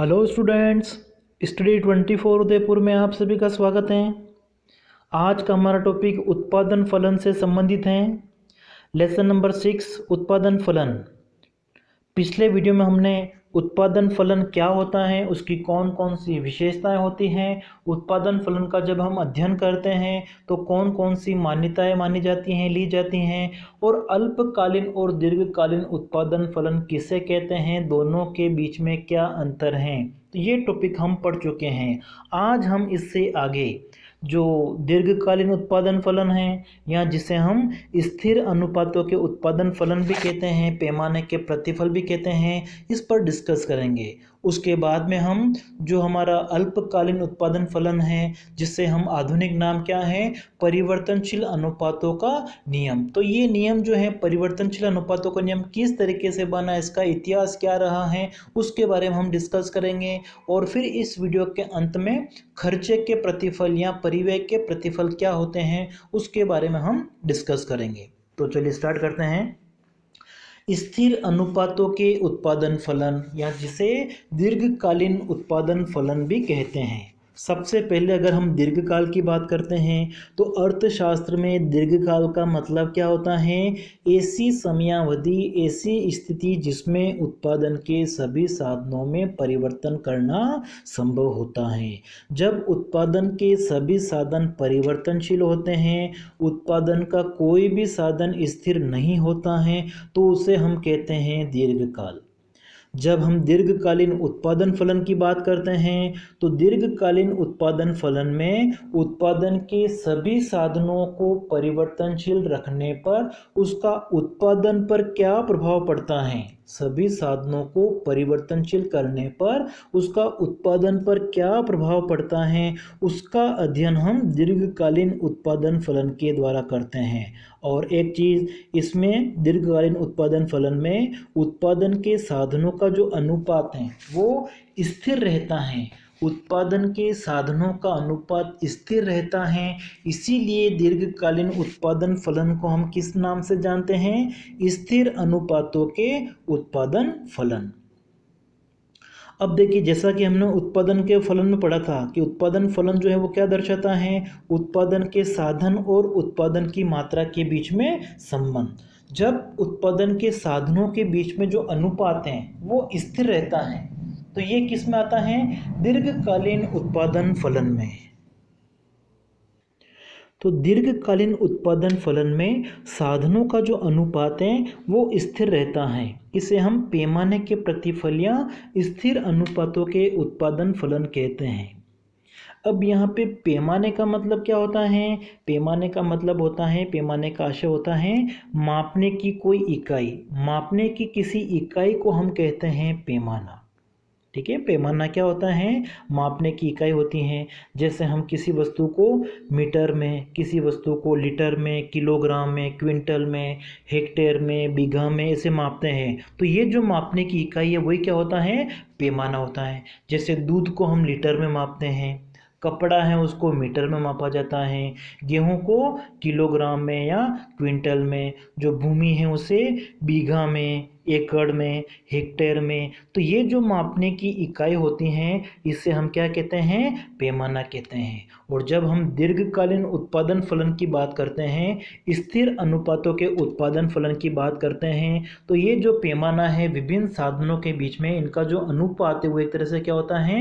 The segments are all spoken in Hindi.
hello students study twenty four Udaipur में आप सभी का स्वागत है आज का हमारा टॉपिक उत्पादन फलन से संबंधित है लेसन नंबर सिक्स उत्पादन फलन पिछले वीडियो में हमने उत्पादन फलन क्या होता है उसकी कौन कौन सी विशेषताएं होती हैं उत्पादन फलन का जब हम अध्ययन करते हैं तो कौन कौन सी मान्यताएं मानी जाती हैं ली जाती हैं और अल्पकालीन और दीर्घकालीन उत्पादन फलन किसे कहते हैं दोनों के बीच में क्या अंतर हैं तो ये टॉपिक हम पढ़ चुके हैं आज हम इससे आगे जो दीर्घकालीन उत्पादन फलन है या जिसे हम स्थिर अनुपातों के उत्पादन फलन भी कहते हैं पैमाने के प्रतिफल भी कहते हैं इस पर डिस्कस करेंगे उसके बाद में हम जो हमारा अल्पकालीन उत्पादन फलन है जिससे हम आधुनिक नाम क्या है परिवर्तनशील अनुपातों का नियम तो ये नियम जो है परिवर्तनशील अनुपातों का नियम किस तरीके से बना इसका इतिहास क्या रहा है उसके बारे में हम डिस्कस करेंगे और फिर इस वीडियो के अंत में खर्चे के प्रतिफल या परिवय के प्रतिफल क्या होते हैं उसके बारे में हम डिस्कस करेंगे तो चलिए स्टार्ट करते हैं स्थिर अनुपातों के उत्पादन फलन या जिसे दीर्घकालीन उत्पादन फलन भी कहते हैं सबसे पहले अगर हम दीर्घकाल की बात करते हैं तो अर्थशास्त्र में दीर्घकाल का मतलब क्या होता है ऐसी समयावधि ऐसी स्थिति जिसमें उत्पादन के सभी साधनों में परिवर्तन करना संभव होता है जब उत्पादन के सभी साधन परिवर्तनशील होते हैं उत्पादन का कोई भी साधन स्थिर नहीं होता है तो उसे हम कहते हैं दीर्घकाल जब हम दीर्घकालीन उत्पादन फलन की बात करते हैं तो दीर्घकालीन उत्पादन फलन में उत्पादन के सभी साधनों को परिवर्तनशील रखने पर उसका उत्पादन पर क्या प्रभाव पड़ता है सभी साधनों को परिवर्तनशील करने पर उसका उत्पादन पर क्या प्रभाव पड़ता है उसका अध्ययन हम दीर्घकालीन उत्पादन फलन के द्वारा करते हैं और एक चीज़ इसमें दीर्घकालीन उत्पादन फलन में उत्पादन के साधनों का जो अनुपात है वो स्थिर रहता है उत्पादन के साधनों का अनुपात स्थिर रहता है इसीलिए दीर्घकालीन उत्पादन फलन को हम किस नाम से जानते हैं स्थिर अनुपातों के उत्पादन फलन अब देखिए जैसा कि हमने उत्पादन के फलन में पढ़ा था कि उत्पादन फलन जो है वो क्या दर्शाता है उत्पादन के साधन और उत्पादन की मात्रा के बीच में संबंध जब उत्पादन के साधनों के बीच में जो अनुपात हैं वो स्थिर रहता है तो ये किस में आता है दीर्घकालीन उत्पादन फलन में तो दीर्घकालीन उत्पादन फलन में साधनों का जो अनुपात है वो स्थिर रहता है इसे हम पैमाने के प्रतिफल या स्थिर अनुपातों के उत्पादन फलन कहते हैं अब यहाँ पे पैमाने का मतलब क्या होता है पैमाने का मतलब होता है पैमाने का आशय होता है मापने की कोई इकाई मापने की किसी इकाई को हम कहते हैं पैमाना ठीक है पैमाना क्या होता है मापने की इकाई होती हैं जैसे हम किसी वस्तु को मीटर में किसी वस्तु को लीटर में किलोग्राम में क्विंटल में हेक्टेयर में बीघा में ऐसे मापते हैं तो ये जो मापने की इकाई है वही क्या होता है पैमाना होता है जैसे दूध को हम लीटर में मापते हैं कपड़ा है उसको मीटर में मापा जाता है गेहूं को किलोग्राम में या क्विंटल में जो भूमि है उसे बीघा में एकड़ में हेक्टेयर में तो ये जो मापने की इकाई होती हैं इसे हम क्या कहते हैं पैमाना कहते हैं और जब हम दीर्घकालीन उत्पादन फलन की बात करते हैं स्थिर अनुपातों के उत्पादन फलन की बात करते हैं तो ये जो पैमाना है विभिन्न साधनों के बीच में इनका जो अनुपात है वो एक तरह से क्या होता है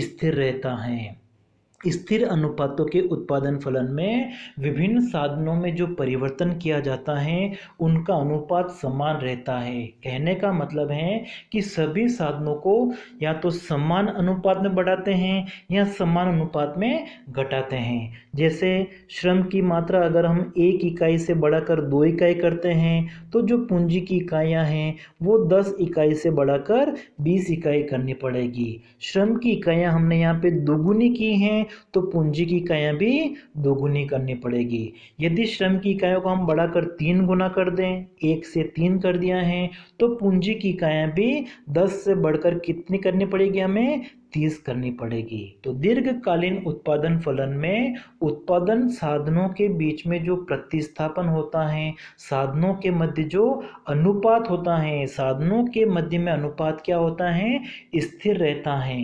स्थिर रहता है स्थिर अनुपातों के उत्पादन फलन में विभिन्न साधनों में जो परिवर्तन किया जाता है उनका अनुपात समान रहता है कहने का मतलब है कि सभी साधनों को या तो समान अनुपात में बढ़ाते हैं या समान अनुपात में घटाते हैं जैसे श्रम की मात्रा अगर हम एक इकाई से बढ़ाकर दो इकाई करते हैं तो जो पूंजी की इकाइयाँ हैं वो दस इकाई से बढ़ाकर बीस इकाई करनी पड़ेगी श्रम की इकाइयाँ हमने यहाँ पर दोगुनी की हैं तो पूंजी की इकाइयाँ भी दोगुनी करनी पड़ेगी यदि श्रम की इकाइयों को हम बढ़ाकर तीन गुना कर दें एक से तीन कर दिया है तो पूंजी की इकाइयाँ भी दस से बढ़कर कितनी करनी पड़ेगी हमें तीस करनी पड़ेगी तो दीर्घकालीन उत्पादन फलन में उत्पादन साधनों के बीच में जो प्रतिस्थापन होता है साधनों के मध्य जो अनुपात होता है साधनों के मध्य में अनुपात क्या होता है स्थिर रहता है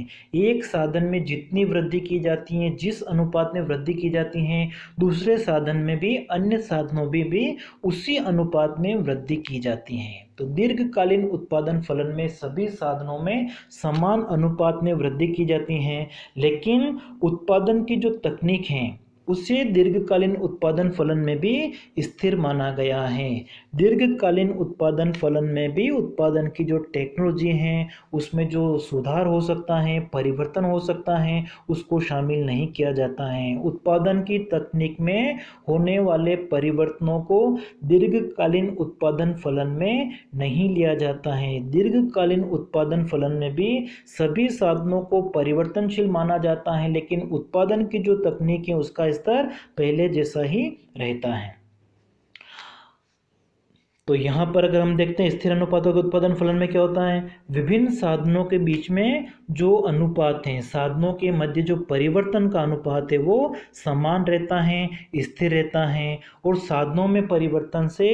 एक साधन में जितनी वृद्धि की जाती है जिस अनुपात में वृद्धि की जाती है दूसरे साधन में भी अन्य साधनों में भी, भी उसी अनुपात में वृद्धि की जाती है तो दीर्घकालीन उत्पादन फलन में सभी साधनों में समान अनुपात में वृद्धि की जाती है लेकिन उत्पादन की जो तकनीक हैं उसे दीर्घकालीन उत्पादन फलन में भी स्थिर माना गया है दीर्घकालीन उत्पादन फलन में भी उत्पादन की जो टेक्नोलॉजी है उसमें जो सुधार हो सकता है परिवर्तन हो सकता है उसको शामिल नहीं किया जाता है उत्पादन की तकनीक में होने वाले परिवर्तनों को दीर्घकालीन उत्पादन फलन में नहीं लिया जाता है दीर्घकालीन उत्पादन फलन में भी सभी साधनों को परिवर्तनशील माना जाता है लेकिन उत्पादन की जो तकनीक है उसका स्तर पहले जैसा ही रहता है तो यहाँ पर अगर हम देखते हैं स्थिर अनुपातों के उत्पादन फलन में क्या होता है विभिन्न साधनों के बीच में जो अनुपात हैं साधनों के मध्य जो परिवर्तन का अनुपात है वो समान रहता है स्थिर रहता है और साधनों में परिवर्तन से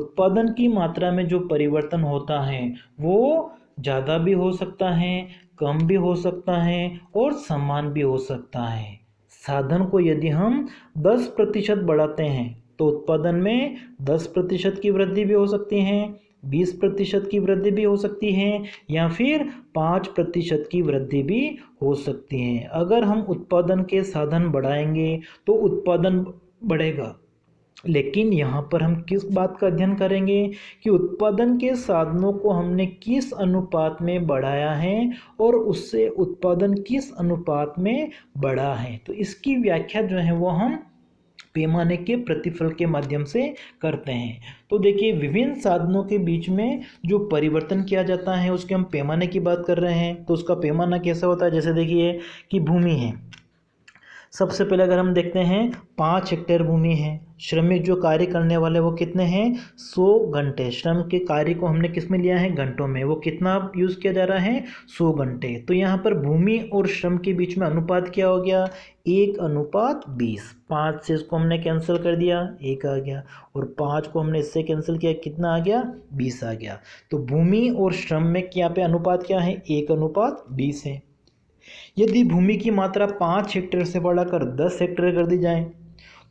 उत्पादन की मात्रा में जो परिवर्तन होता है वो ज़्यादा भी हो सकता है कम भी हो सकता है और समान भी हो सकता है साधन को यदि हम 10 प्रतिशत बढ़ाते हैं तो उत्पादन में 10 प्रतिशत की वृद्धि भी हो सकती है 20 प्रतिशत की वृद्धि भी हो सकती है या फिर 5 प्रतिशत की वृद्धि भी हो सकती है अगर हम उत्पादन के साधन बढ़ाएंगे तो उत्पादन बढ़ेगा लेकिन यहाँ पर हम किस बात का अध्ययन करेंगे कि उत्पादन के साधनों को हमने किस अनुपात में बढ़ाया है और उससे उत्पादन किस अनुपात में बढ़ा है तो इसकी व्याख्या जो है वो हम पैमाने के प्रतिफल के माध्यम से करते हैं तो देखिए विभिन्न साधनों के बीच में जो परिवर्तन किया जाता है उसके हम पैमाने की बात कर रहे हैं तो उसका पैमाना कैसा होता है जैसे देखिए कि भूमि है सबसे पहले अगर हम देखते हैं पाँच हेक्टेयर भूमि है श्रमिक जो कार्य करने वाले वो कितने हैं सौ घंटे श्रम के कार्य को हमने किस में लिया है घंटों में वो कितना यूज़ किया जा रहा है सौ घंटे तो यहाँ पर भूमि और श्रम के बीच में अनुपात क्या हो गया एक अनुपात बीस पाँच से इसको हमने कैंसिल कर दिया एक आ गया और पाँच को हमने इससे कैंसिल किया कितना आ गया बीस आ गया तो भूमि और श्रम में क्या पे अनुपात क्या है एक अनुपात बीस है यदि भूमि की मात्रा पाँच हेक्टेयर से बढ़ाकर दस हेक्टेयर कर दी जाए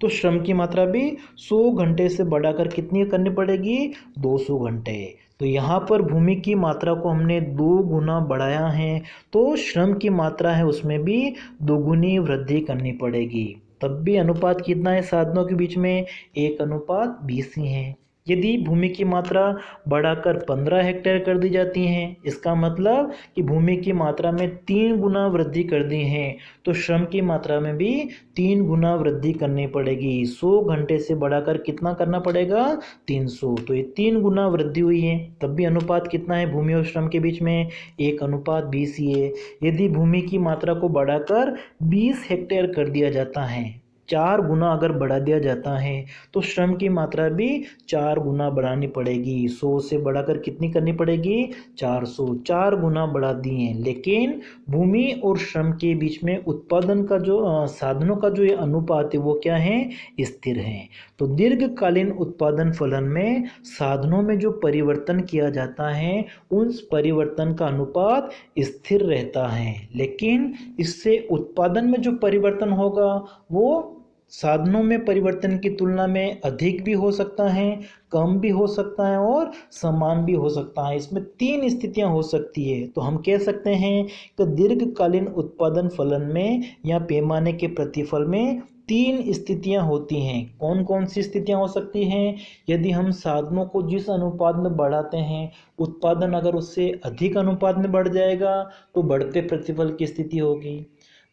तो श्रम की मात्रा भी सौ घंटे से बढ़ाकर कितनी करनी पड़ेगी दो सौ घंटे तो यहाँ पर भूमि की मात्रा को हमने दो गुना बढ़ाया है तो श्रम की मात्रा है उसमें भी दोगुनी वृद्धि करनी पड़ेगी तब भी अनुपात कितना है साधनों के बीच में एक अनुपात बीस ही है यदि भूमि की मात्रा बढ़ाकर पंद्रह हेक्टेयर कर दी जाती है इसका मतलब कि भूमि की मात्रा में तीन गुना वृद्धि कर दी है तो श्रम की मात्रा में भी तीन गुना वृद्धि करनी पड़ेगी सौ घंटे से बढ़ाकर कितना करना पड़ेगा तीन सौ तो ये तीन गुना वृद्धि हुई है तब भी अनुपात कितना है भूमि और श्रम के बीच में एक अनुपात बीस ही है यदि भूमि की मात्रा को बढ़ाकर बीस हेक्टेयर कर दिया जाता है चार गुना अगर बढ़ा दिया जाता है तो श्रम की मात्रा भी चार गुना बढ़ानी पड़ेगी सौ से बढ़ाकर कितनी करनी पड़ेगी चार सौ चार गुना बढ़ा दिए लेकिन भूमि और श्रम के बीच में उत्पादन का जो साधनों का जो ये अनुपात है वो क्या है स्थिर है तो दीर्घकालीन उत्पादन फलन में साधनों में जो परिवर्तन किया जाता है उस परिवर्तन का अनुपात स्थिर रहता है लेकिन इससे उत्पादन में जो परिवर्तन होगा वो साधनों में परिवर्तन की तुलना में अधिक भी हो सकता है कम भी हो सकता है और समान भी हो सकता है इसमें तीन स्थितियां हो सकती है तो हम कह सकते हैं कि दीर्घकालीन उत्पादन फलन में या पैमाने के प्रतिफल में तीन स्थितियां होती हैं कौन कौन सी स्थितियां हो सकती हैं यदि हम साधनों को जिस अनुपात में बढ़ाते हैं उत्पादन अगर उससे अधिक अनुपात में बढ़ जाएगा तो बढ़ते प्रतिफल की स्थिति होगी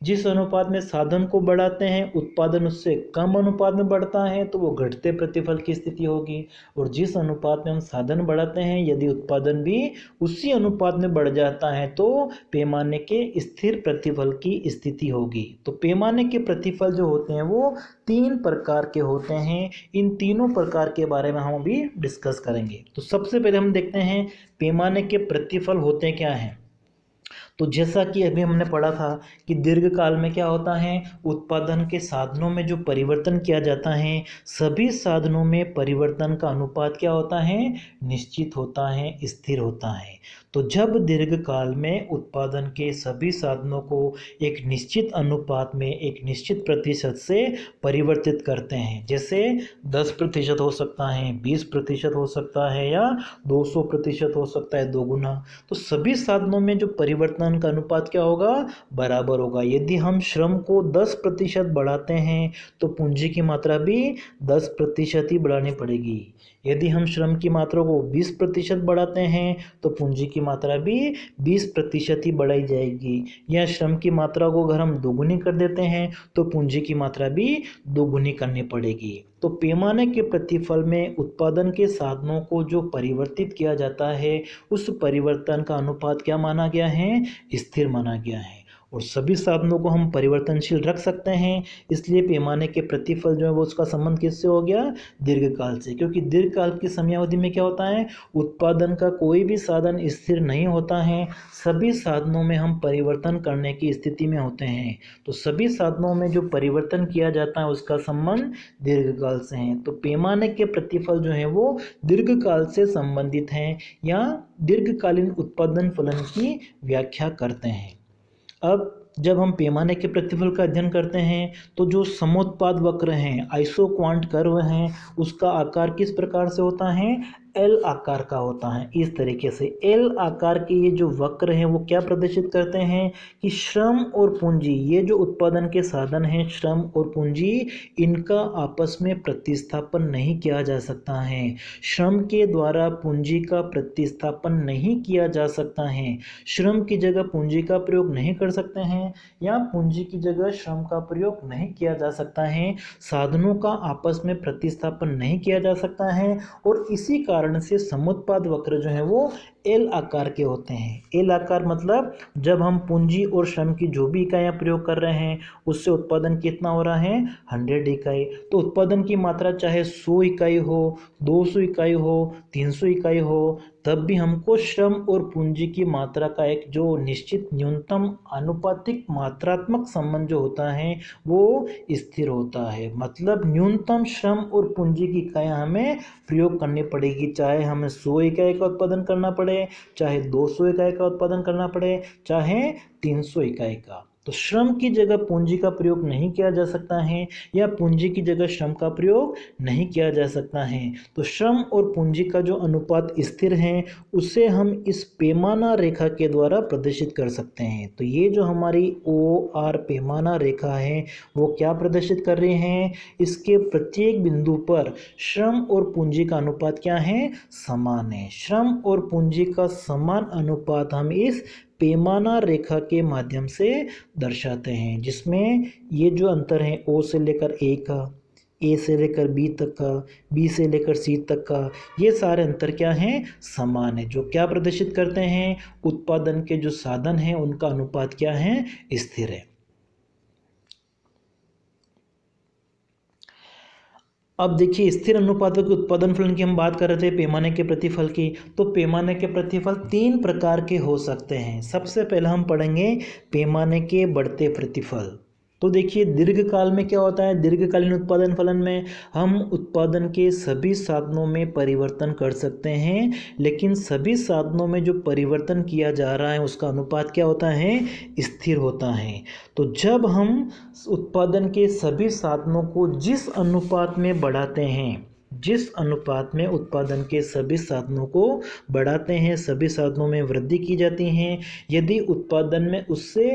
जिस अनुपात में साधन को बढ़ाते हैं उत्पादन उससे कम अनुपात में बढ़ता है तो वो घटते प्रतिफल की स्थिति होगी और जिस अनुपात में हम साधन बढ़ाते हैं यदि उत्पादन भी उसी अनुपात में बढ़ जाता है तो पैमाने के स्थिर प्रतिफल की स्थिति होगी तो पैमाने के प्रतिफल जो होते हैं वो तीन प्रकार के होते हैं इन तीनों प्रकार के बारे में हम अभी डिस्कस करेंगे तो सबसे पहले हम देखते हैं पैमाने के प्रतिफल होते क्या हैं तो जैसा कि अभी हमने पढ़ा था कि दीर्घ काल में क्या होता है उत्पादन के साधनों में जो परिवर्तन किया जाता है सभी साधनों में परिवर्तन का अनुपात क्या होता है निश्चित होता है स्थिर होता है तो जब दीर्घकाल में उत्पादन के सभी साधनों को एक निश्चित अनुपात में एक निश्चित प्रतिशत से परिवर्तित करते हैं जैसे 10 प्रतिशत हो सकता है 20 प्रतिशत हो सकता है या 200 प्रतिशत हो सकता है दोगुना तो सभी साधनों में जो परिवर्तन का अनुपात क्या होगा बराबर होगा यदि हम श्रम को 10 प्रतिशत बढ़ाते हैं तो पूंजी की मात्रा भी 10 प्रतिशत ही बढ़ानी पड़ेगी यदि हम श्रम की मात्रा को 20 प्रतिशत बढ़ाते हैं तो पूंजी की की मात्रा भी 20 प्रतिशत ही बढ़ाई जाएगी या श्रम की मात्रा को अगर हम दोगुनी कर देते हैं तो पूंजी की मात्रा भी दोगुनी करनी पड़ेगी तो पैमाने के प्रतिफल में उत्पादन के साधनों को जो परिवर्तित किया जाता है उस परिवर्तन का अनुपात क्या माना गया है स्थिर माना गया है और सभी साधनों को हम परिवर्तनशील रख सकते हैं इसलिए पैमाने के प्रतिफल जो है वो उसका संबंध किससे हो गया दीर्घकाल से क्योंकि दीर्घकाल की समयावधि में क्या होता है उत्पादन का कोई भी साधन स्थिर नहीं होता है सभी साधनों में हम परिवर्तन करने की स्थिति में होते हैं तो सभी साधनों में जो परिवर्तन किया जाता है उसका संबंध दीर्घकाल से है तो पैमाने के प्रतिफल जो है वो दीर्घकाल से संबंधित हैं या दीर्घकालीन उत्पादन फलन की व्याख्या करते हैं अब जब हम पैमाने के प्रतिफल का अध्ययन करते हैं तो जो समोत्पाद वक्र हैं आइसो क्वांट कर्व हैं उसका आकार किस प्रकार से होता है एल आकार का होता है इस तरीके से एल आकार के ये जो वक्र हैं वो क्या प्रदर्शित करते हैं कि श्रम और पूंजी ये जो उत्पादन के साधन हैं श्रम और पूंजी इनका आपस में प्रतिस्थापन नहीं किया जा सकता है श्रम के द्वारा पूंजी का प्रतिस्थापन नहीं किया जा सकता है श्रम की जगह पूंजी का प्रयोग नहीं कर सकते हैं या पूंजी की जगह श्रम का प्रयोग नहीं किया जा सकता है साधनों का आपस में प्रतिस्थापन नहीं किया जा सकता है और इसी कारण कारण से समुत्पाद वक्र जो है वो एल आकार के होते हैं एल आकार मतलब जब हम पूंजी और श्रम की जो भी इकाइयाँ प्रयोग कर रहे हैं उससे उत्पादन कितना हो रहा है हंड्रेड इकाई तो उत्पादन की मात्रा चाहे सौ इकाई हो दो सौ इकाई हो तीन सौ इकाई हो तब भी हमको श्रम और पूंजी की मात्रा का एक जो निश्चित न्यूनतम अनुपातिक मात्रात्मक संबंध जो होता है वो स्थिर होता है मतलब न्यूनतम श्रम और पूंजी की इकाइयाँ हमें प्रयोग करनी पड़ेगी चाहे हमें सौ इकाई का उत्पादन करना पड़े चाहे दो सौ इकाई का उत्पादन करना पड़े चाहे तीन सौ इकाई का तो श्रम की जगह पूंजी का प्रयोग नहीं किया जा सकता है या पूंजी की जगह श्रम का प्रयोग नहीं किया जा सकता है तो श्रम और पूंजी का जो अनुपात स्थिर है उसे हम इस पैमाना रेखा के द्वारा प्रदर्शित कर सकते हैं तो ये जो हमारी ओ आर पैमाना रेखा है वो क्या प्रदर्शित कर रहे हैं इसके प्रत्येक बिंदु पर श्रम और पूंजी का अनुपात क्या है समान है श्रम और पूंजी का समान अनुपात हम इस पैमाना रेखा के माध्यम से दर्शाते हैं जिसमें ये जो अंतर हैं ओ से लेकर ए का ए से लेकर बी तक का बी से लेकर सी तक का ये सारे अंतर क्या हैं समान है जो क्या प्रदर्शित करते हैं उत्पादन के जो साधन हैं उनका अनुपात क्या है स्थिर है अब देखिए स्थिर अनुपातों के उत्पादन फलन की हम बात कर रहे थे पैमाने के प्रतिफल की तो पैमाने के प्रतिफल तीन प्रकार के हो सकते हैं सबसे पहले हम पढ़ेंगे पैमाने के बढ़ते प्रतिफल तो देखिए दीर्घकाल में क्या होता है दीर्घकालीन उत्पादन फलन में हम उत्पादन के सभी साधनों में परिवर्तन कर सकते हैं लेकिन सभी साधनों में जो परिवर्तन किया जा रहा है उसका अनुपात क्या होता है स्थिर होता है तो जब हम उत्पादन के सभी साधनों को जिस अनुपात में बढ़ाते हैं जिस अनुपात में उत्पादन के सभी साधनों को बढ़ाते हैं सभी साधनों में वृद्धि की जाती है यदि उत्पादन में उससे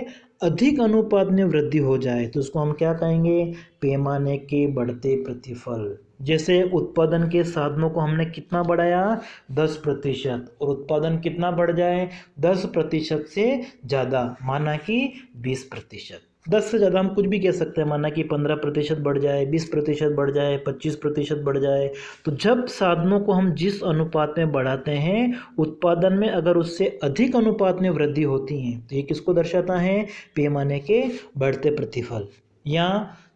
अधिक अनुपात में वृद्धि हो जाए तो उसको हम क्या कहेंगे पैमाने के बढ़ते प्रतिफल जैसे उत्पादन के साधनों को हमने कितना बढ़ाया दस प्रतिशत और उत्पादन कितना बढ़ जाए दस प्रतिशत से ज़्यादा माना कि बीस प्रतिशत दस से ज़्यादा हम कुछ भी कह सकते हैं माना कि पंद्रह प्रतिशत बढ़ जाए बीस प्रतिशत बढ़ जाए पच्चीस प्रतिशत बढ़ जाए तो जब साधनों को हम जिस अनुपात में बढ़ाते हैं उत्पादन में अगर उससे अधिक अनुपात में वृद्धि होती है तो ये किसको दर्शाता है पैमाने के बढ़ते प्रतिफल या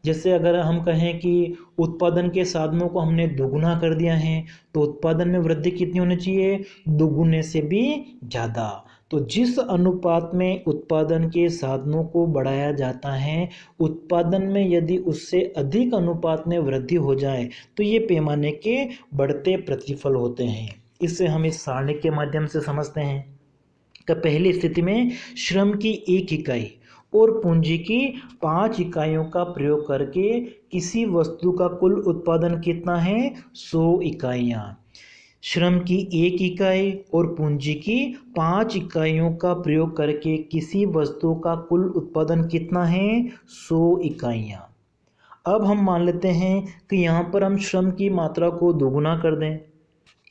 जैसे अगर हम कहें कि उत्पादन के साधनों को हमने दोगुना कर दिया है तो उत्पादन में वृद्धि कितनी होनी चाहिए दोगुने से भी ज़्यादा तो जिस अनुपात में उत्पादन के साधनों को बढ़ाया जाता है उत्पादन में यदि उससे अधिक अनुपात में वृद्धि हो जाए तो ये पैमाने के बढ़ते प्रतिफल होते हैं इससे हम इस सारणी के माध्यम से समझते हैं कि तो पहली स्थिति में श्रम की एक इकाई और पूंजी की पाँच इकाइयों का प्रयोग करके किसी वस्तु का कुल उत्पादन कितना है सौ इकाइयाँ श्रम की एक इकाई और पूंजी की पाँच इकाइयों का प्रयोग करके किसी वस्तु का कुल उत्पादन कितना है सौ इकाइयाँ अब हम मान लेते हैं कि यहाँ पर हम श्रम की मात्रा को दोगुना कर दें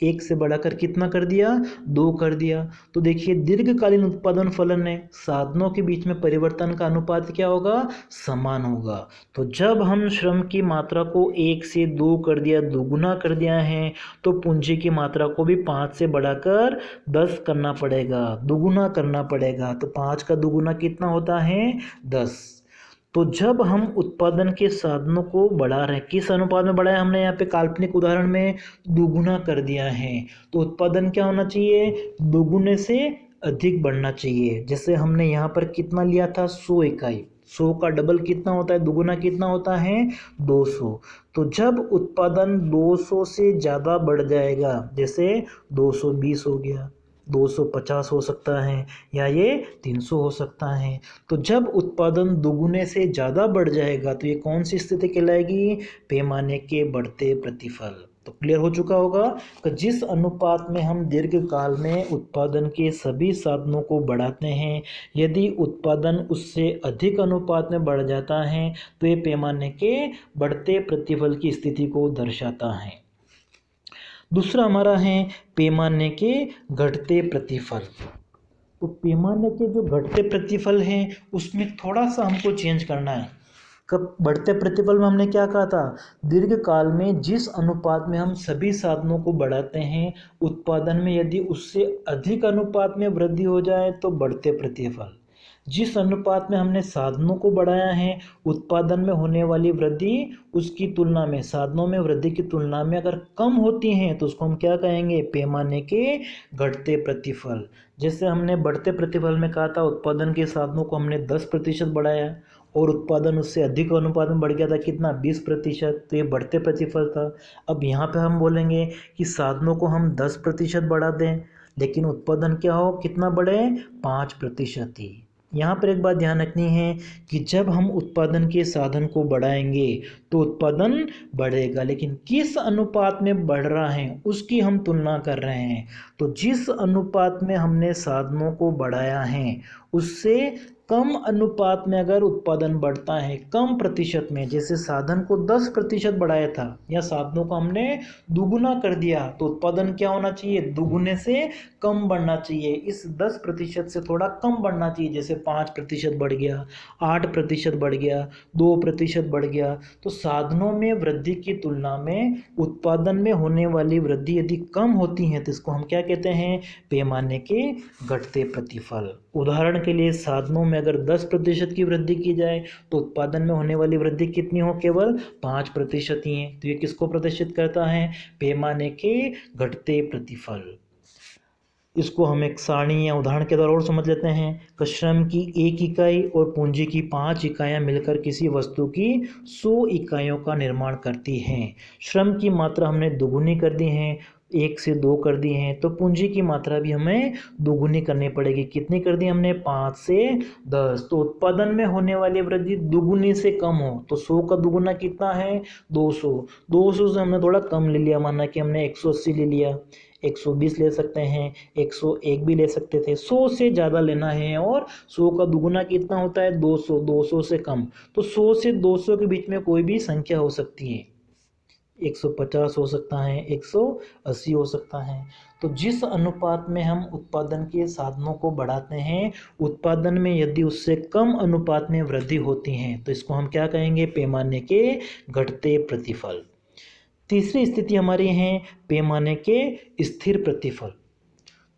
एक से बढ़ाकर कितना कर दिया दो कर दिया तो देखिए दीर्घकालीन उत्पादन फलन है साधनों के बीच में परिवर्तन का अनुपात क्या होगा समान होगा तो जब हम श्रम की मात्रा को एक से दो कर दिया दोगुना कर दिया है तो पूंजी की मात्रा को भी पाँच से बढ़ाकर दस करना पड़ेगा दुगुना करना पड़ेगा तो पाँच का दुगुना कितना होता है दस तो जब हम उत्पादन के साधनों को बढ़ा रहे हैं किस अनुपात में बढ़ाया हमने यहाँ पे काल्पनिक उदाहरण में दोगुना कर दिया है तो उत्पादन क्या होना चाहिए दोगुने से अधिक बढ़ना चाहिए जैसे हमने यहाँ पर कितना लिया था सौ इकाई सौ का डबल कितना होता है दुगुना कितना होता है दो सौ तो जब उत्पादन दो सौ से ज़्यादा बढ़ जाएगा जैसे दो सौ बीस हो गया 250 हो सकता है या ये 300 हो सकता है तो जब उत्पादन दोगुने से ज़्यादा बढ़ जाएगा तो ये कौन सी स्थिति कहलाएगी पैमाने के बढ़ते प्रतिफल तो क्लियर हो चुका होगा कि जिस अनुपात में हम दीर्घ काल में उत्पादन के सभी साधनों को बढ़ाते हैं यदि उत्पादन उससे अधिक अनुपात में बढ़ जाता है तो ये पैमाने के बढ़ते प्रतिफल की स्थिति को दर्शाता है दूसरा हमारा है पैमाने के घटते प्रतिफल तो पैमाने के जो घटते प्रतिफल हैं उसमें थोड़ा सा हमको चेंज करना है कब बढ़ते प्रतिफल में हमने क्या कहा था दीर्घ काल में जिस अनुपात में हम सभी साधनों को बढ़ाते हैं उत्पादन में यदि उससे अधिक अनुपात में वृद्धि हो जाए तो बढ़ते प्रतिफल जिस अनुपात में हमने साधनों को बढ़ाया है उत्पादन में होने वाली वृद्धि उसकी तुलना में साधनों में वृद्धि की तुलना में अगर कम होती हैं तो उसको हम क्या कहेंगे पैमाने के घटते प्रतिफल जैसे हमने बढ़ते प्रतिफल में कहा था उत्पादन के साधनों को हमने दस प्रतिशत बढ़ाया और उत्पादन उससे अधिक अनुपात में बढ़ गया था कितना बीस प्रतिशत तो ये बढ़ते प्रतिफल था अब यहाँ पे हम बोलेंगे कि साधनों को हम दस प्रतिशत बढ़ा दें लेकिन उत्पादन क्या हो कितना बढ़े पाँच प्रतिशत ही यहाँ पर एक बात ध्यान रखनी है कि जब हम उत्पादन के साधन को बढ़ाएंगे तो उत्पादन बढ़ेगा लेकिन किस अनुपात में बढ़ रहा है उसकी हम तुलना कर रहे हैं तो जिस अनुपात में हमने साधनों को बढ़ाया है उससे कम अनुपात में अगर उत्पादन बढ़ता है कम प्रतिशत में जैसे साधन को 10 प्रतिशत बढ़ाया था या साधनों को हमने दुगुना कर दिया तो उत्पादन क्या होना चाहिए दुगुने से कम बढ़ना चाहिए इस 10 प्रतिशत से थोड़ा कम बढ़ना चाहिए जैसे पाँच प्रतिशत बढ़ गया आठ प्रतिशत बढ़ गया दो प्रतिशत बढ़ गया तो साधनों में वृद्धि की तुलना में उत्पादन में होने वाली वृद्धि यदि कम होती है तो इसको हम क्या कहते हैं पैमाने के घटते प्रतिफल उदाहरण के लिए साधनों में में अगर दस प्रतिशत की वृद्धि की जाए तो उत्पादन में होने वाली वृद्धि कितनी हो केवल पाँच प्रतिशत ही है तो ये किसको प्रदर्शित करता है पैमाने के घटते प्रतिफल इसको हम एक सारणी या उदाहरण के द्वारा और समझ लेते हैं कि श्रम की एक इकाई और पूंजी की पाँच इकाइयाँ मिलकर किसी वस्तु की सौ इकाइयों का निर्माण करती हैं श्रम की मात्रा हमने दुगुनी कर दी है एक से दो कर दिए हैं तो पूंजी की मात्रा भी हमें दोगुनी करनी पड़ेगी कितनी कर दी हमने पाँच से दस तो उत्पादन में होने वाली वृद्धि दुगुनी से कम हो तो सौ का दुगुना कितना है दो सौ दो सौ से हमने थोड़ा कम ले लिया माना कि हमने एक सौ अस्सी ले लिया एक सौ बीस ले सकते हैं एक सौ एक भी ले सकते थे सौ से ज़्यादा लेना है और सौ का दुगुना कितना होता है दो सौ दो सौ से कम तो सौ से दो सौ के बीच में कोई भी संख्या हो सकती है 150 हो सकता है 180 हो सकता है तो जिस अनुपात में हम उत्पादन के साधनों को बढ़ाते हैं उत्पादन में यदि उससे कम अनुपात में वृद्धि होती है तो इसको हम क्या कहेंगे पैमाने के घटते प्रतिफल तीसरी स्थिति हमारी है पैमाने के स्थिर प्रतिफल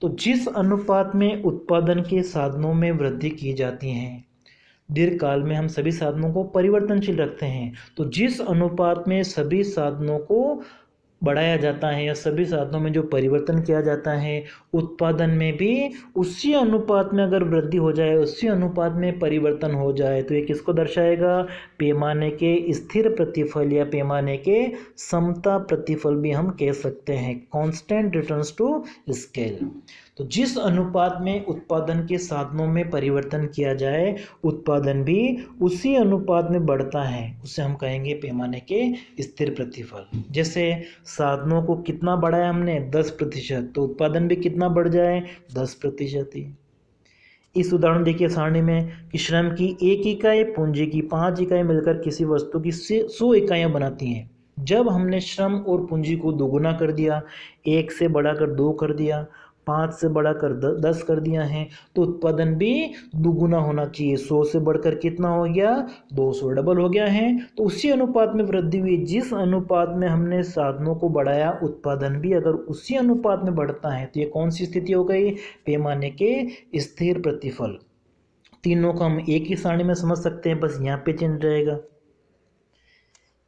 तो जिस अनुपात में उत्पादन के साधनों में वृद्धि की जाती है दीर्घकाल में हम सभी साधनों को परिवर्तनशील रखते हैं तो जिस अनुपात में सभी साधनों को बढ़ाया जाता है या सभी साधनों में जो परिवर्तन किया जाता है उत्पादन में भी उसी अनुपात में अगर वृद्धि हो जाए उसी अनुपात में परिवर्तन हो जाए तो ये किसको दर्शाएगा पैमाने के स्थिर प्रतिफल या पैमाने के समता प्रतिफल भी हम कह सकते हैं कांस्टेंट रिटर्न्स टू स्केल तो जिस अनुपात में उत्पादन के साधनों में परिवर्तन किया जाए उत्पादन भी उसी अनुपात में बढ़ता है उसे हम कहेंगे पैमाने के स्थिर प्रतिफल जैसे साधनों को कितना बढ़ाया हमने दस प्रतिशत तो उत्पादन भी कितना बढ़ जाए दस प्रतिशत ही इस उदाहरण देखिए सारणी में कि श्रम की एक इकाई पूंजी की पाँच इकाई मिलकर किसी वस्तु की सौ इकाइयाँ बनाती हैं जब हमने श्रम और पूंजी को दोगुना कर दिया एक से बढ़ाकर दो कर दिया पाँच से बढ़ा कर दस कर दिया है तो उत्पादन भी दुगुना होना चाहिए सौ से बढ़कर कितना हो गया दो सौ डबल हो गया है तो उसी अनुपात में वृद्धि हुई जिस अनुपात में हमने साधनों को बढ़ाया उत्पादन भी अगर उसी अनुपात में बढ़ता है तो ये कौन सी स्थिति हो गई पैमाने के स्थिर प्रतिफल तीनों को हम एक ही सारणी में समझ सकते हैं बस यहाँ पे चेंज रहेगा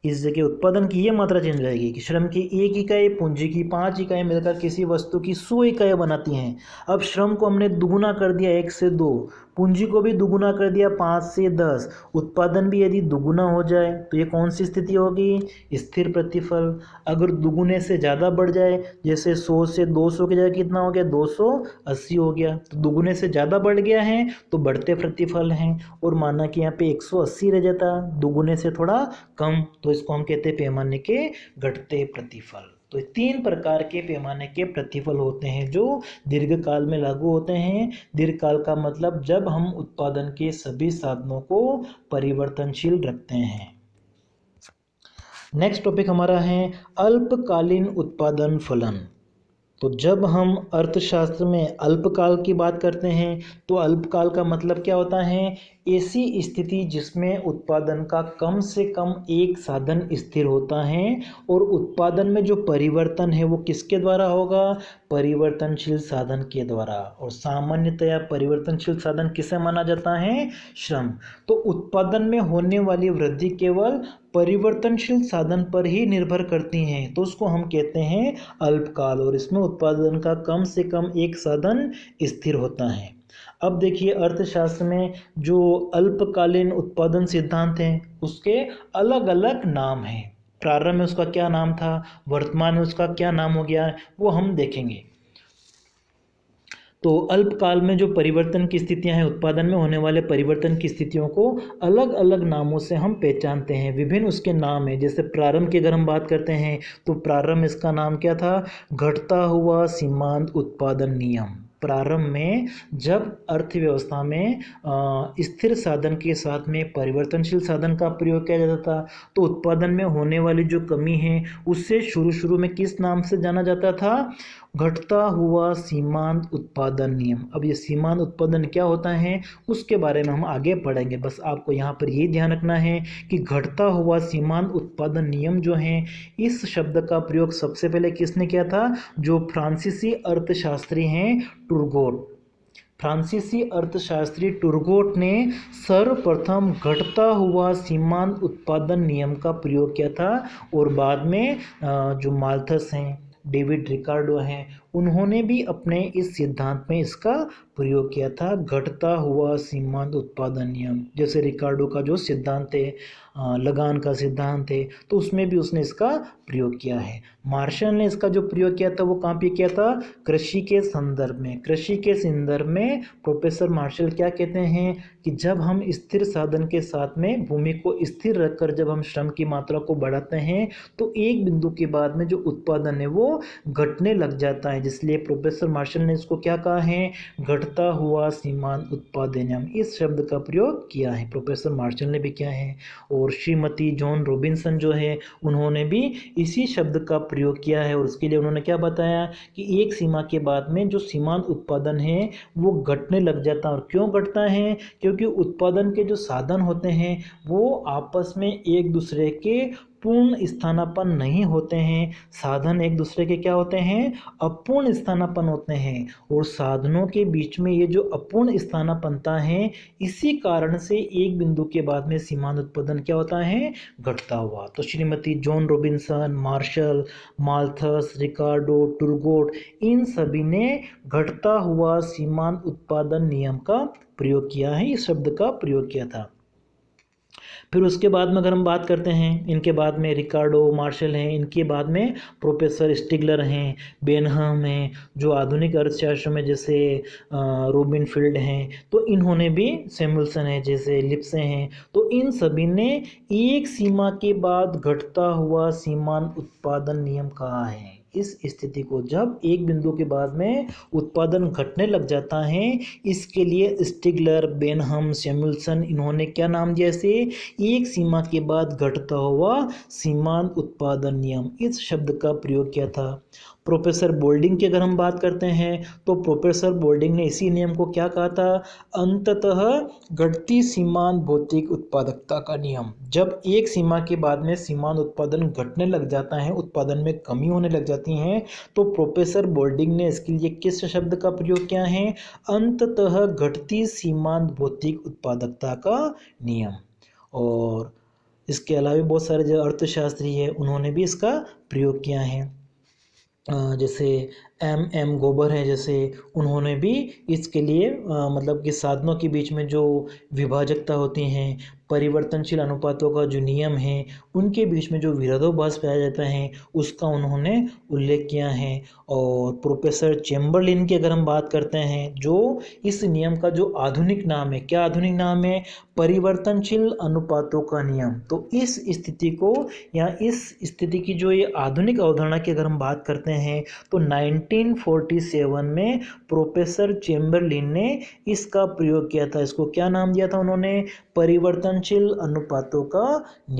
इस जगह उत्पादन की ये मात्रा चेंज रहेगी कि श्रम की एक इकाई पूंजी की पाँच इकाई मिलकर किसी वस्तु की सौ इकाई बनाती हैं अब श्रम को हमने दुगुना कर दिया एक से दो पूंजी को भी दुगुना कर दिया पाँच से दस उत्पादन भी यदि दुगुना हो जाए तो ये कौन सी स्थिति होगी स्थिर प्रतिफल अगर दुगुने से ज़्यादा बढ़ जाए जैसे सौ से दो सौ की जगह कितना हो गया दो सौ अस्सी हो गया तो दुगुने से ज़्यादा बढ़ गया है तो बढ़ते प्रतिफल हैं और माना कि यहाँ पे एक सौ अस्सी रह जाता दुगुने से थोड़ा कम तो इसको हम कहते हैं पैमाने के घटते प्रतिफल तो तीन प्रकार के पैमाने के प्रतिफल होते हैं जो दीर्घ काल में लागू होते हैं दीर्घ काल का मतलब जब हम उत्पादन के सभी साधनों को परिवर्तनशील रखते हैं नेक्स्ट टॉपिक हमारा है अल्पकालीन उत्पादन फलन तो जब हम अर्थशास्त्र में अल्पकाल की बात करते हैं तो अल्पकाल का मतलब क्या होता है ऐसी स्थिति जिसमें उत्पादन का कम से कम एक साधन स्थिर होता है और उत्पादन में जो परिवर्तन है वो किसके द्वारा होगा परिवर्तनशील साधन के द्वारा और सामान्यतया परिवर्तनशील साधन किसे माना जाता है श्रम तो उत्पादन में होने वाली वृद्धि केवल परिवर्तनशील साधन पर ही निर्भर करती हैं तो उसको हम कहते हैं अल्पकाल और इसमें उत्पादन का कम से कम एक साधन स्थिर होता है अब देखिए अर्थशास्त्र में जो अल्पकालीन उत्पादन सिद्धांत हैं उसके अलग अलग नाम हैं प्रारंभ में उसका क्या नाम था वर्तमान में उसका क्या नाम हो गया वो हम देखेंगे तो अल्पकाल में जो परिवर्तन की स्थितियां हैं उत्पादन में होने वाले परिवर्तन की स्थितियों को अलग अलग नामों से हम पहचानते हैं विभिन्न उसके नाम हैं जैसे प्रारंभ की अगर हम बात करते हैं तो प्रारंभ इसका नाम क्या था घटता हुआ सीमांत उत्पादन नियम प्रारंभ में जब अर्थव्यवस्था में स्थिर साधन के साथ में परिवर्तनशील साधन का प्रयोग किया जाता था तो उत्पादन में होने वाली जो कमी है उससे शुरू शुरू में किस नाम से जाना जाता था घटता हुआ सीमांत उत्पादन नियम अब ये सीमांत उत्पादन क्या होता है उसके बारे में हम आगे पढ़ेंगे बस आपको यहाँ पर ये ध्यान रखना है कि घटता हुआ सीमांत उत्पादन नियम जो है इस शब्द का प्रयोग सबसे पहले किसने किया था जो फ्रांसीसी अर्थशास्त्री हैं टुरगोट फ्रांसीसी अर्थशास्त्री टुरगोट ने सर्वप्रथम घटता हुआ सीमांत उत्पादन नियम का प्रयोग किया था और बाद में जो माल्थस हैं डेविड रिकार्डो हैं उन्होंने भी अपने इस सिद्धांत में इसका प्रयोग किया था घटता हुआ सीमांत उत्पादन नियम जैसे रिकार्डो का जो सिद्धांत है लगान का सिद्धांत है तो उसमें भी उसने इसका प्रयोग किया है मार्शल ने इसका जो प्रयोग किया था वो कहाँ पे किया था कृषि के संदर्भ में कृषि के संदर्भ में प्रोफेसर मार्शल क्या कहते हैं कि जब हम स्थिर साधन के साथ में भूमि को स्थिर रखकर जब हम श्रम की मात्रा को बढ़ाते हैं तो एक बिंदु के बाद में जो उत्पादन है वो घटने लग जाता है जिसलिए प्रोफेसर मार्शल ने इसको क्या कहा है घटता हुआ सीमान उत्पादन इस शब्द का प्रयोग किया है प्रोफेसर मार्शल ने भी किया है और श्रीमती जॉन रॉबिन्सन जो है उन्होंने भी इसी शब्द का प्रयोग किया है और उसके लिए उन्होंने क्या बताया कि एक सीमा के बाद में जो सीमान उत्पादन है वो घटने लग जाता है और क्यों घटता है क्योंकि उत्पादन के जो साधन होते हैं वो आपस में एक दूसरे के पूर्ण स्थानापन नहीं होते हैं साधन एक दूसरे के क्या होते हैं अपूर्ण स्थानापन होते हैं और साधनों के बीच में ये जो अपूर्ण स्थानापनता है इसी कारण से एक बिंदु के बाद में सीमांत उत्पादन क्या होता है घटता हुआ तो Shrimati Joan Robinson Marshall Malthus Ricardo Turgot इन सभी ने घटता हुआ सीमांत उत्पादन नियम का प्रयोग किया है इस शब्द का प्रयोग किया था फिर उसके बाद में अगर हम बात करते हैं इनके बाद में रिकार्डो मार्शल हैं इनके बाद में प्रोफेसर स्टिगलर हैं बेनहम हैं जो आधुनिक अर्थशास्त्र में जैसे रोबिन फील्ड हैं तो इन्होंने भी सेमुलसन है जैसे लिप्से हैं तो इन सभी ने एक सीमा के बाद घटता हुआ सीमान उत्पादन नियम कहा है इस स्थिति को जब एक बिंदु के बाद में उत्पादन घटने लग जाता है इसके लिए स्टिगलर बेनहम सेमुलसन इन्होंने क्या नाम दिया इसे एक सीमा के बाद घटता हुआ सीमांत उत्पादन नियम इस शब्द का प्रयोग किया था प्रोफेसर बोल्डिंग की अगर हम बात करते हैं तो प्रोफेसर बोल्डिंग ने इसी नियम को क्या कहा था अंततः घटती सीमांत भौतिक उत्पादकता का नियम जब एक सीमा के बाद में सीमांत उत्पादन घटने लग जाता है उत्पादन में कमी होने लग जाती करती हैं तो प्रोफेसर बोल्डिंग ने इसके लिए किस शब्द का प्रयोग किया है अंततः घटती सीमांत भौतिक उत्पादकता का नियम और इसके अलावा बहुत सारे जो अर्थशास्त्री है उन्होंने भी इसका प्रयोग किया है जैसे एम एम गोबर हैं जैसे उन्होंने भी इसके लिए आ, मतलब कि साधनों के बीच में जो विभाजकता होती हैं परिवर्तनशील अनुपातों का जो नियम है उनके बीच में जो विरोधोभास पाया जाता है उसका उन्होंने उल्लेख किया है और प्रोफेसर चेम्बरलिन की अगर हम बात करते हैं जो इस नियम का जो आधुनिक नाम है क्या आधुनिक नाम है परिवर्तनशील अनुपातों का नियम तो इस स्थिति को या इस स्थिति की जो ये आधुनिक अवधारणा की अगर हम बात करते हैं तो नाइनटीन 1947 में प्रोफेसर चेम्बरलिन ने इसका प्रयोग किया था इसको क्या नाम दिया था उन्होंने परिवर्तनशील अनुपातों का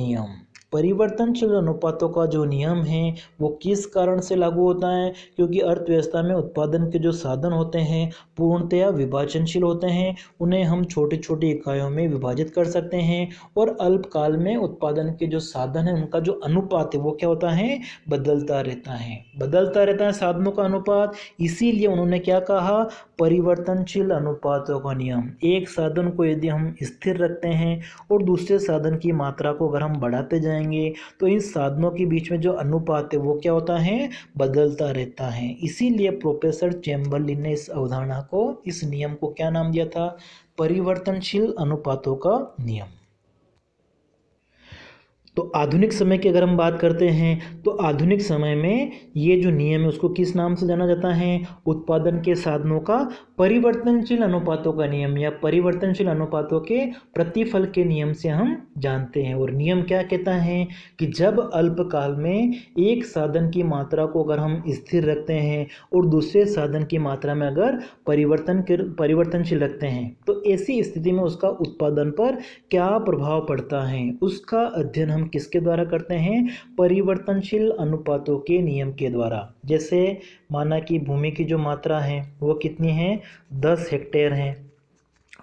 नियम परिवर्तनशील अनुपातों का जो नियम है वो किस कारण से लागू होता है क्योंकि अर्थव्यवस्था में उत्पादन के जो साधन होते हैं पूर्णतया विभाजनशील होते हैं उन्हें हम छोटी छोटी इकाइयों में विभाजित कर सकते हैं और अल्पकाल में उत्पादन के जो साधन है उनका जो अनुपात है वो क्या होता है बदलता रहता है बदलता रहता है साधनों का अनुपात इसीलिए उन्होंने क्या कहा परिवर्तनशील अनुपातों का नियम एक साधन को यदि हम स्थिर रखते हैं और दूसरे साधन की मात्रा को अगर हम बढ़ाते जाएँ जाएंगे तो इन साधनों के बीच में जो अनुपात है वो क्या होता है बदलता रहता है इसीलिए प्रोफेसर चैम्बरलिन ने इस अवधारणा को इस नियम को क्या नाम दिया था परिवर्तनशील अनुपातों का नियम तो आधुनिक समय की अगर हम बात करते हैं तो आधुनिक समय में ये जो नियम है उसको किस नाम से जाना जाता है उत्पादन के साधनों का परिवर्तनशील अनुपातों का नियम या परिवर्तनशील अनुपातों के प्रतिफल के नियम से हम जानते हैं और नियम क्या कहता है कि जब अल्पकाल में एक साधन की मात्रा को अगर हम स्थिर रखते हैं और दूसरे साधन की मात्रा में अगर परिवर्तन परिवर्तनशील रखते हैं तो ऐसी स्थिति में उसका उत्पादन पर क्या प्रभाव पड़ता है उसका अध्ययन हम किसके द्वारा करते हैं परिवर्तनशील अनुपातों के नियम के द्वारा जैसे माना कि भूमि की जो मात्रा है वो कितनी है दस हेक्टेयर हैं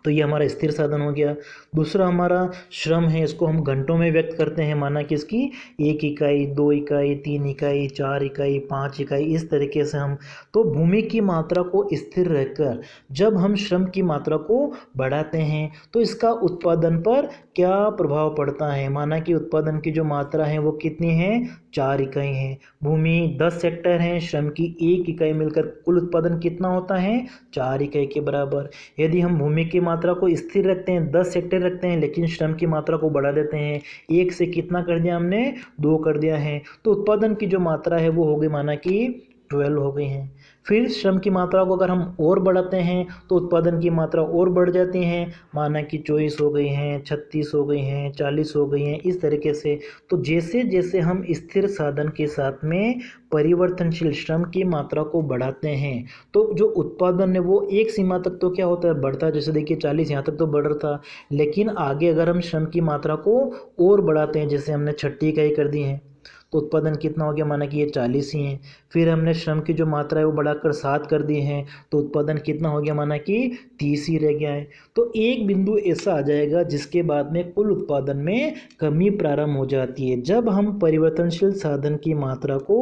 तो ये हमारा स्थिर साधन हो गया दूसरा हमारा श्रम है इसको हम घंटों में व्यक्त करते हैं माना कि इसकी एक इकाई दो इकाई तीन इकाई चार इकाई पाँच इकाई इस तरीके से हम तो भूमि की मात्रा को स्थिर रहकर जब हम श्रम की मात्रा को बढ़ाते हैं तो इसका उत्पादन पर क्या प्रभाव पड़ता है माना कि उत्पादन की जो मात्रा है वो कितनी है चार इकाई हैं भूमि दस सेक्टर हैं श्रम की एक इकाई मिलकर कुल उत्पादन कितना होता है चार इकाई के बराबर यदि हम भूमि की मात्रा को स्थिर रखते हैं दस सेक्टर रखते हैं लेकिन श्रम की मात्रा को बढ़ा देते हैं एक से कितना कर दिया हमने दो कर दिया है तो उत्पादन की जो मात्रा है वो हो गई माना कि ट्वेल्व हो गई हैं फिर श्रम की मात्रा को अगर हम और बढ़ाते हैं तो उत्पादन की मात्रा और बढ़ जाती है माना कि चौबीस हो गई हैं छत्तीस हो गई हैं चालीस हो गई हैं इस तरीके से तो जैसे जैसे हम स्थिर साधन के साथ में परिवर्तनशील श्रम की मात्रा को बढ़ाते हैं तो जो उत्पादन है वो एक सीमा तक तो क्या होता है बढ़ता है जैसे देखिए चालीस यहाँ तक तो बढ़ रहा था लेकिन आगे अगर हम श्रम की मात्रा को और बढ़ाते हैं जैसे हमने छठी इकाई कर दी है तो उत्पादन कितना हो गया माना कि ये चालीस ही हैं फिर हमने श्रम की जो मात्रा है वो बढ़ाकर सात कर दी है तो उत्पादन कितना हो गया माना कि तीस ही रह गया है तो एक बिंदु ऐसा आ जाएगा जिसके बाद में कुल उत्पादन में कमी प्रारंभ हो जाती है जब हम परिवर्तनशील साधन की मात्रा को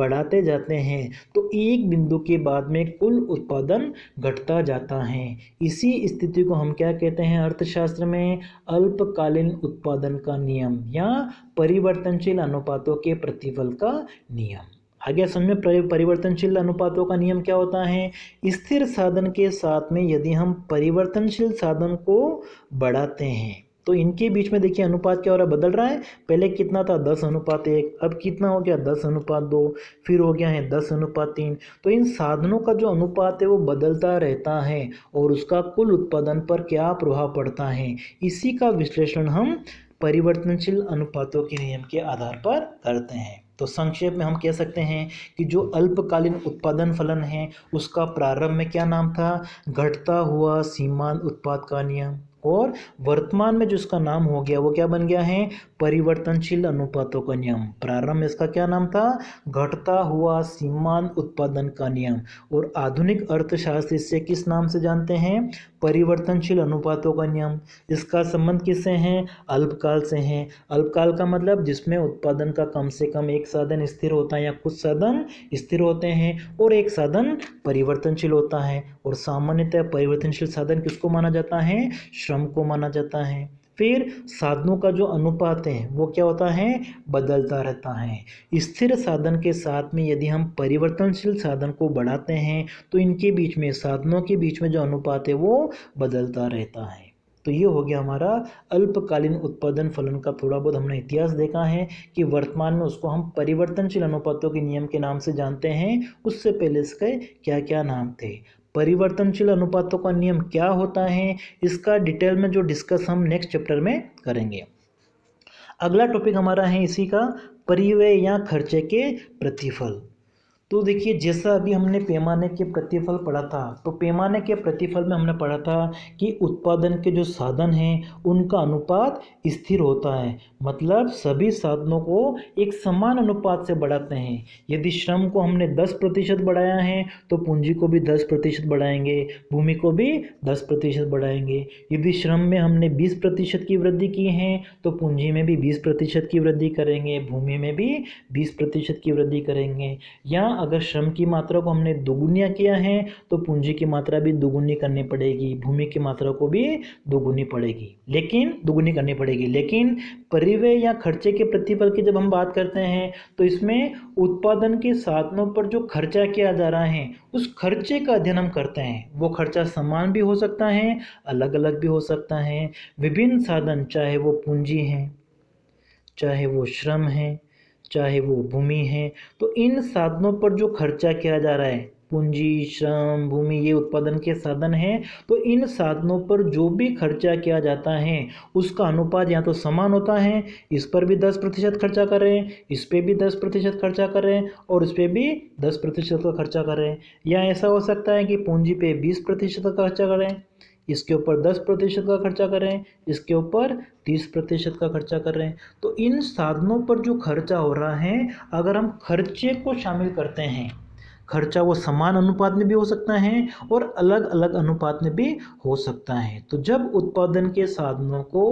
बढ़ाते जाते हैं तो एक बिंदु के बाद में कुल उत्पादन घटता जाता है इसी स्थिति को हम क्या कहते हैं अर्थशास्त्र में अल्पकालीन उत्पादन का नियम या परिवर्तनशील अनुपातों के प्रतिफल का नियम आगे समझ में परिवर्तनशील अनुपातों का नियम क्या होता है स्थिर साधन के साथ में यदि हम परिवर्तनशील साधन को बढ़ाते हैं तो इनके बीच में देखिए अनुपात क्या हो रहा है बदल रहा है पहले कितना था दस अनुपात एक अब कितना हो गया दस अनुपात दो फिर हो गया है दस अनुपात तीन तो इन साधनों का जो अनुपात है वो बदलता रहता है और उसका कुल उत्पादन पर क्या प्रभाव पड़ता है इसी का विश्लेषण हम परिवर्तनशील अनुपातों के नियम के आधार पर करते हैं तो संक्षेप में हम कह सकते हैं कि जो अल्पकालीन उत्पादन फलन है उसका प्रारंभ में क्या नाम था घटता हुआ सीमांत उत्पाद का नियम और वर्तमान में जो उसका नाम हो गया वो क्या बन गया है परिवर्तनशील अनुपातों का नियम प्रारंभ इसका क्या नाम था घटता हुआ सीमांत उत्पादन का नियम और आधुनिक अर्थशास्त्र इससे किस नाम से जानते हैं परिवर्तनशील अनुपातों का नियम इसका संबंध किससे है अल्पकाल से है अल्पकाल का मतलब जिसमें उत्पादन का कम से कम एक साधन स्थिर होता है या कुछ साधन स्थिर होते हैं और एक साधन परिवर्तनशील होता है और सामान्यतः परिवर्तनशील साधन किसको माना जाता है श्रम को माना जाता है फिर साधनों का जो अनुपात है वो क्या होता है बदलता रहता है स्थिर साधन के साथ में यदि हम परिवर्तनशील साधन को बढ़ाते हैं तो इनके बीच में साधनों के बीच में जो अनुपात है वो बदलता रहता है तो ये हो गया हमारा अल्पकालीन उत्पादन फलन का थोड़ा बहुत हमने इतिहास देखा है कि वर्तमान में उसको हम परिवर्तनशील अनुपातों के नियम के नाम से जानते हैं उससे पहले इसके क्या क्या नाम थे परिवर्तनशील अनुपातों का नियम क्या होता है इसका डिटेल में जो डिस्कस हम नेक्स्ट चैप्टर में करेंगे अगला टॉपिक हमारा है इसी का परिवय या खर्चे के प्रतिफल तो देखिए जैसा अभी हमने पैमाने के प्रतिफल पढ़ा था तो पैमाने के प्रतिफल में हमने पढ़ा था कि उत्पादन के जो साधन हैं उनका अनुपात स्थिर होता है मतलब सभी साधनों को एक समान अनुपात से बढ़ाते हैं यदि श्रम को हमने 10 प्रतिशत बढ़ाया है तो पूंजी को भी 10 प्रतिशत बढ़ाएंगे भूमि को भी 10 प्रतिशत बढ़ाएंगे यदि श्रम में हमने बीस प्रतिशत की वृद्धि की है तो पूंजी में भी बीस प्रतिशत की वृद्धि करेंगे भूमि में भी बीस प्रतिशत की वृद्धि करेंगे या अगर श्रम की मात्रा को हमने दुगुनिया किया है तो पूंजी की मात्रा भी दुगुनी करनी पड़ेगी भूमि की मात्रा को भी दुगुनी पड़ेगी लेकिन दुगुनी करनी पड़ेगी लेकिन परिव्यय या खर्चे के प्रतिफल की जब हम बात करते हैं तो इसमें उत्पादन के साधनों पर जो खर्चा किया जा रहा है उस खर्चे का अध्ययन हम करते हैं वो खर्चा समान भी हो सकता है अलग अलग भी हो सकता है विभिन्न साधन चाहे वो पूंजी हैं चाहे वो श्रम हैं चाहे वो भूमि है तो इन साधनों पर जो खर्चा किया जा रहा है पूंजी श्रम भूमि ये उत्पादन के साधन हैं तो इन साधनों पर जो भी खर्चा किया जाता है उसका अनुपात या तो समान होता है इस पर भी दस प्रतिशत खर्चा कर रहे हैं इस पर भी दस प्रतिशत खर्चा कर रहे हैं और इस पर भी दस प्रतिशत का खर्चा कर रहे हैं या ऐसा हो सकता है कि पूंजी पे बीस प्रतिशत का खर्चा करें इसके ऊपर दस प्रतिशत का खर्चा कर रहे हैं इसके ऊपर तीस प्रतिशत का खर्चा कर रहे हैं तो इन साधनों पर जो खर्चा हो रहा है अगर हम खर्चे को शामिल करते हैं खर्चा वो समान अनुपात में भी हो सकता है और अलग अलग अनुपात में भी हो सकता है तो जब उत्पादन के साधनों को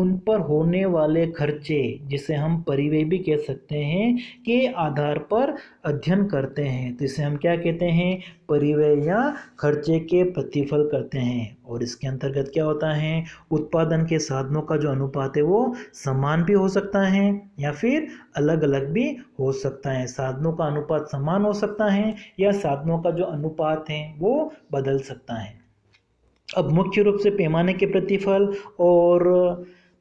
उन पर होने वाले खर्चे जिसे हम परिवे भी कह सकते हैं के आधार पर अध्ययन करते हैं तो इसे हम क्या कहते हैं परिवय या खर्चे के प्रतिफल करते हैं और इसके अंतर्गत क्या होता है उत्पादन के साधनों का जो अनुपात है वो समान भी हो सकता है या फिर अलग अलग भी हो सकता है साधनों का अनुपात समान हो सकता है या साधनों का जो अनुपात है वो बदल सकता है अब मुख्य रूप से पैमाने के प्रतिफल और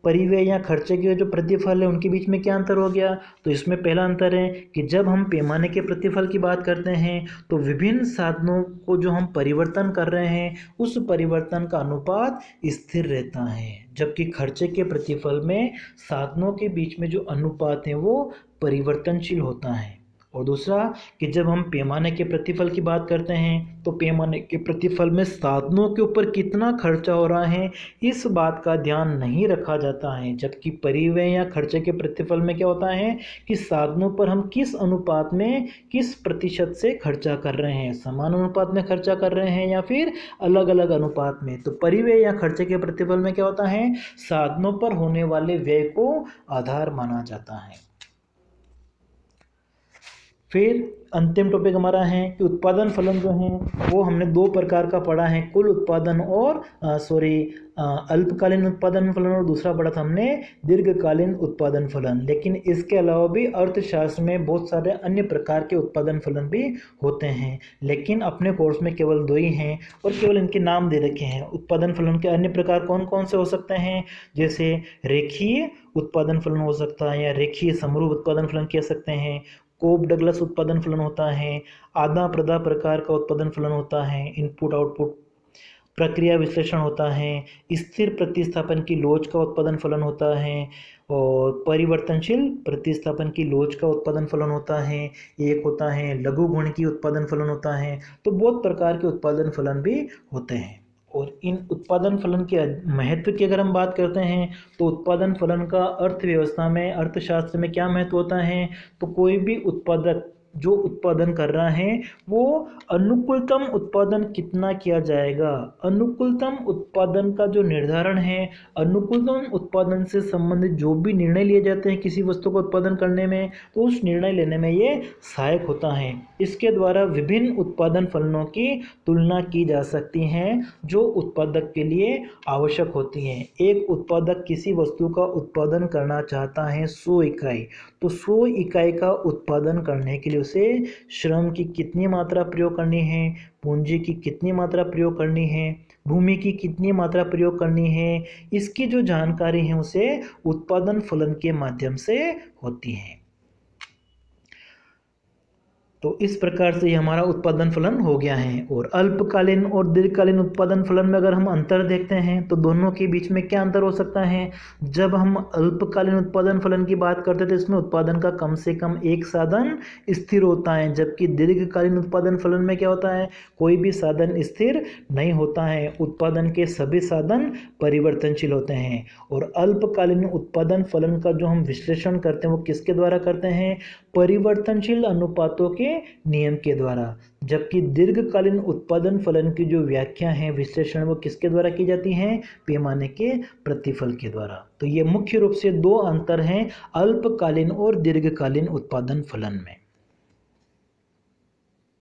परिव्यय या खर्चे के जो प्रतिफल है उनके बीच में क्या अंतर हो गया तो इसमें पहला अंतर है कि जब हम पैमाने के प्रतिफल की बात करते हैं तो विभिन्न साधनों को जो हम परिवर्तन कर रहे हैं उस परिवर्तन का अनुपात स्थिर रहता है जबकि खर्चे के प्रतिफल में साधनों के बीच में जो अनुपात है वो परिवर्तनशील होता है और दूसरा कि जब हम पैमाने के प्रतिफल की बात करते हैं तो पैमाने के प्रतिफल में साधनों के ऊपर कितना खर्चा हो रहा है इस बात का ध्यान नहीं रखा जाता है जबकि परिव्यय या खर्चे के प्रतिफल में क्या होता है कि साधनों पर हम किस अनुपात में किस प्रतिशत से खर्चा कर रहे हैं समान अनुपात में खर्चा कर रहे हैं या फिर अलग अलग अनुपात में तो परिव्यय या खर्चे के प्रतिफल में क्या होता है साधनों पर होने वाले व्यय को आधार माना जाता है फिर अंतिम टॉपिक हमारा है कि उत्पादन फलन जो हैं वो हमने दो प्रकार का पढ़ा है कुल उत्पादन और सॉरी अल्पकालीन उत्पादन फलन और दूसरा पढ़ा था हमने दीर्घकालीन उत्पादन फलन लेकिन इसके अलावा भी अर्थशास्त्र में बहुत सारे अन्य प्रकार के उत्पादन फलन भी होते हैं लेकिन अपने कोर्स में केवल दो ही हैं और केवल इनके नाम दे रखे हैं उत्पादन फलन के अन्य प्रकार कौन कौन से हो सकते हैं जैसे रेखीय उत्पादन फलन हो सकता है या रेखीय समरूप उत्पादन फलन कह सकते हैं कोब डगलस उत्पादन फलन होता है आदा प्रदा प्रकार का उत्पादन फलन होता है इनपुट आउटपुट प्रक्रिया विश्लेषण होता है स्थिर प्रतिस्थापन की लोच का उत्पादन फलन होता है और परिवर्तनशील प्रतिस्थापन की लोच का उत्पादन फलन होता है एक होता है लघु गुण की उत्पादन फलन होता है तो बहुत प्रकार के उत्पादन फलन भी होते हैं और इन उत्पादन फलन के महत्व की अगर हम बात करते हैं तो उत्पादन फलन का अर्थव्यवस्था में अर्थशास्त्र में क्या महत्व होता है तो कोई भी उत्पादक जो उत्पादन कर रहा है वो अनुकूलतम उत्पादन कितना किया जाएगा अनुकूलतम उत्पादन का जो निर्धारण है अनुकूलतम उत्पादन से संबंधित जो भी निर्णय लिए जाते हैं किसी वस्तु का उत्पादन करने में तो उस निर्णय लेने में ये सहायक होता है इसके द्वारा विभिन्न उत्पादन फलनों की तुलना की जा सकती है जो उत्पादक के लिए आवश्यक होती हैं एक उत्पादक किसी वस्तु का उत्पादन करना चाहता है सौ इकाई तो सौ इकाई का उत्पादन करने के लिए उसे श्रम की कितनी मात्रा प्रयोग करनी है पूंजी की कितनी मात्रा प्रयोग करनी है भूमि की कितनी मात्रा प्रयोग करनी है इसकी जो जानकारी है उसे उत्पादन फलन के माध्यम से होती है तो इस प्रकार से हमारा उत्पादन फलन हो गया है और अल्पकालीन और दीर्घकालीन उत्पादन फलन में अगर हम अंतर देखते हैं तो दोनों के बीच में क्या अंतर हो सकता है जब हम अल्पकालीन उत्पादन फलन की बात करते थे इसमें उत्पादन का कम से कम एक साधन स्थिर होता है जबकि दीर्घकालीन उत्पादन फलन में क्या होता है कोई भी साधन स्थिर नहीं होता है उत्पादन के सभी साधन परिवर्तनशील होते हैं और अल्पकालीन उत्पादन फलन का जो हम विश्लेषण करते हैं वो किसके द्वारा करते हैं परिवर्तनशील अनुपातों के नियम के द्वारा जबकि दीर्घकालीन उत्पादन फलन की जो व्याख्या है विश्लेषण वो किसके द्वारा की जाती है पैमाने के प्रतिफल के द्वारा तो ये मुख्य रूप से दो अंतर हैं अल्पकालीन और दीर्घकालीन उत्पादन फलन में